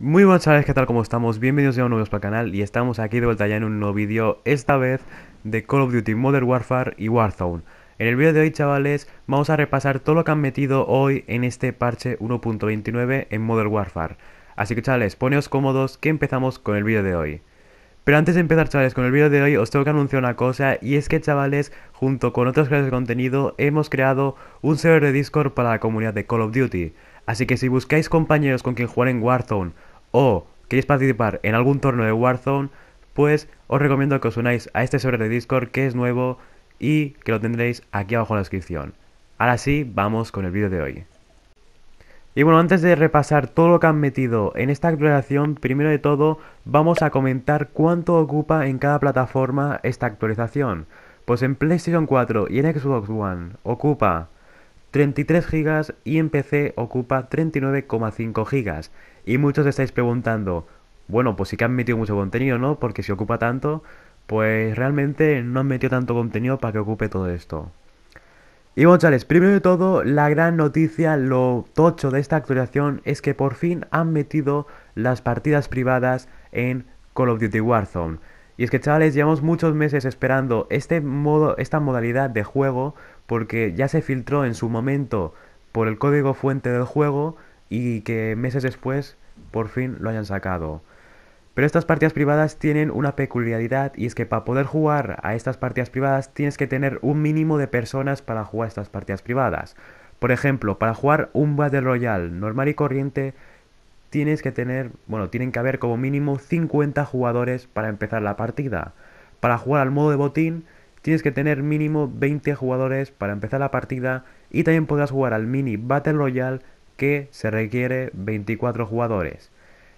Muy buenas chavales, ¿qué tal? ¿Cómo estamos? Bienvenidos de un nuevo a canal y estamos aquí de vuelta ya en un nuevo vídeo, esta vez de Call of Duty Modern Warfare y Warzone. En el vídeo de hoy, chavales, vamos a repasar todo lo que han metido hoy en este parche 1.29 en Modern Warfare. Así que, chavales, poneos cómodos que empezamos con el vídeo de hoy. Pero antes de empezar, chavales, con el vídeo de hoy os tengo que anunciar una cosa y es que, chavales, junto con otros creadores de contenido, hemos creado un server de Discord para la comunidad de Call of Duty. Así que si buscáis compañeros con quien jugar en Warzone o queréis participar en algún torneo de Warzone, pues os recomiendo que os unáis a este sobre de Discord que es nuevo y que lo tendréis aquí abajo en la descripción. Ahora sí, vamos con el vídeo de hoy. Y bueno, antes de repasar todo lo que han metido en esta actualización, primero de todo vamos a comentar cuánto ocupa en cada plataforma esta actualización. Pues en PlayStation 4 y en Xbox One ocupa 33 gigas y en PC ocupa 39,5 gigas Y muchos estáis preguntando, bueno, pues sí que han metido mucho contenido, ¿no? Porque si ocupa tanto, pues realmente no han metido tanto contenido para que ocupe todo esto. Y bueno, chavales, primero de todo, la gran noticia, lo tocho de esta actualización es que por fin han metido las partidas privadas en Call of Duty Warzone. Y es que, chavales, llevamos muchos meses esperando este modo, esta modalidad de juego porque ya se filtró en su momento por el código fuente del juego y que meses después por fin lo hayan sacado. Pero estas partidas privadas tienen una peculiaridad y es que para poder jugar a estas partidas privadas tienes que tener un mínimo de personas para jugar estas partidas privadas. Por ejemplo, para jugar un Battle Royale normal y corriente tienes que tener, bueno, tienen que haber como mínimo 50 jugadores para empezar la partida. Para jugar al modo de botín tienes que tener mínimo 20 jugadores para empezar la partida y también podrás jugar al mini Battle Royale que se requiere 24 jugadores.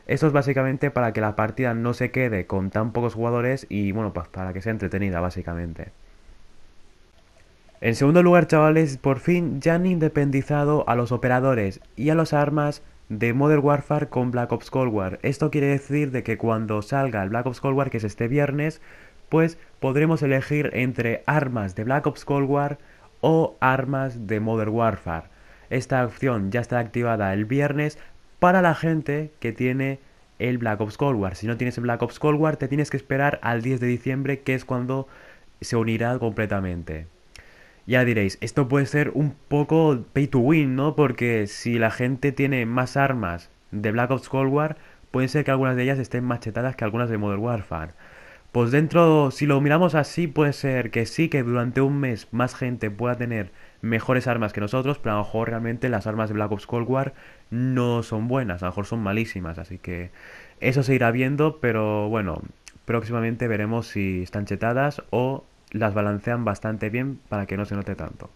Esto es básicamente para que la partida no se quede con tan pocos jugadores y bueno, pues para que sea entretenida básicamente. En segundo lugar, chavales, por fin ya han independizado a los operadores y a las armas de Modern Warfare con Black Ops Cold War. Esto quiere decir de que cuando salga el Black Ops Cold War, que es este viernes, pues podremos elegir entre armas de Black Ops Cold War o armas de Modern Warfare. Esta opción ya está activada el viernes para la gente que tiene el Black Ops Cold War. Si no tienes el Black Ops Cold War, te tienes que esperar al 10 de diciembre, que es cuando se unirá completamente. Ya diréis, esto puede ser un poco pay to win, ¿no? Porque si la gente tiene más armas de Black Ops Cold War, puede ser que algunas de ellas estén más chetadas que algunas de Modern Warfare. Pues dentro, si lo miramos así, puede ser que sí, que durante un mes más gente pueda tener mejores armas que nosotros, pero a lo mejor realmente las armas de Black Ops Cold War no son buenas, a lo mejor son malísimas, así que eso se irá viendo, pero bueno, próximamente veremos si están chetadas o las balancean bastante bien para que no se note tanto.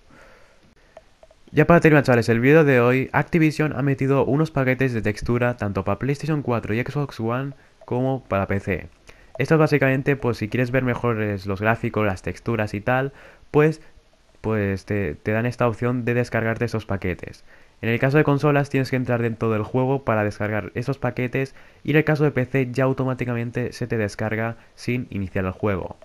Ya para terminar chavales el vídeo de hoy, Activision ha metido unos paquetes de textura tanto para PlayStation 4 y Xbox One como para PC. Esto es básicamente, pues si quieres ver mejor los gráficos, las texturas y tal, pues, pues te, te dan esta opción de descargarte esos paquetes. En el caso de consolas tienes que entrar dentro del juego para descargar esos paquetes y en el caso de PC ya automáticamente se te descarga sin iniciar el juego.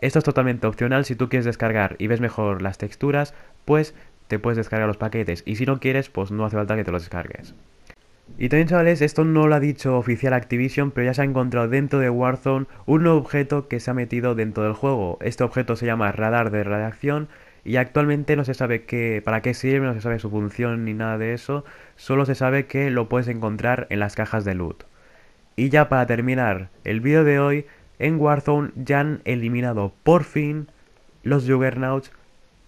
Esto es totalmente opcional, si tú quieres descargar y ves mejor las texturas, pues te puedes descargar los paquetes y si no quieres, pues no hace falta que te los descargues. Y también chavales, esto no lo ha dicho oficial Activision, pero ya se ha encontrado dentro de Warzone un nuevo objeto que se ha metido dentro del juego. Este objeto se llama radar de radiación y actualmente no se sabe para qué sirve, no se sabe su función ni nada de eso, solo se sabe que lo puedes encontrar en las cajas de loot. Y ya para terminar el vídeo de hoy, en Warzone ya han eliminado por fin los Juggernauts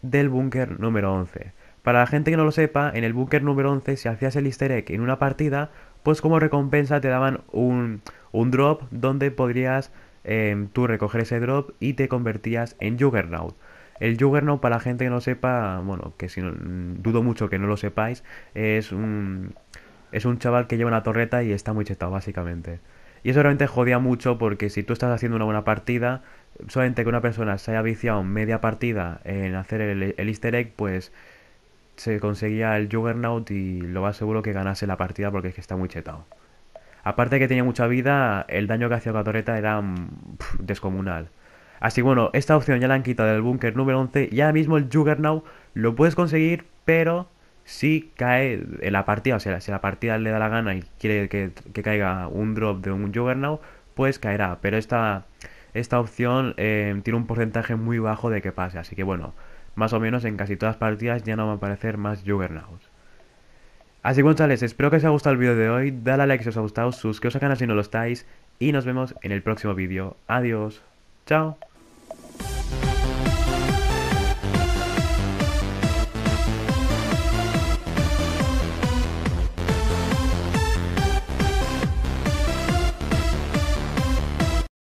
del búnker número 11. Para la gente que no lo sepa, en el Bunker número 11, si hacías el easter egg en una partida, pues como recompensa te daban un, un drop donde podrías em, tú recoger ese drop y te convertías en Juggernaut. El Juggernaut, para la gente que no sepa, bueno, que si dudo mucho que no lo sepáis, es un, es un chaval que lleva una torreta y está muy chetado, básicamente. Y eso realmente jodía mucho porque si tú estás haciendo una buena partida, solamente que una persona se haya viciado media partida en hacer el easter egg, pues se conseguía el Juggernaut y lo más seguro que ganase la partida porque es que está muy chetado. Aparte de que tenía mucha vida, el daño que hacía torreta era mm, descomunal. Así que bueno, esta opción ya la han quitado del búnker número 11 y ahora mismo el Juggernaut lo puedes conseguir, pero si cae en la partida, o sea, si la partida le da la gana y quiere que, caiga un drop de un Juggernaut, pues caerá. Pero esta, esta opción eh, tiene un porcentaje muy bajo de que pase, así que bueno, más o menos en casi todas partidas ya no van a aparecer más Juggernauts. Así que chavales, espero que os haya gustado el vídeo de hoy, dale a like si os ha gustado, suscríbete al canal si no lo estáis, y nos vemos en el próximo vídeo. Adiós, chao.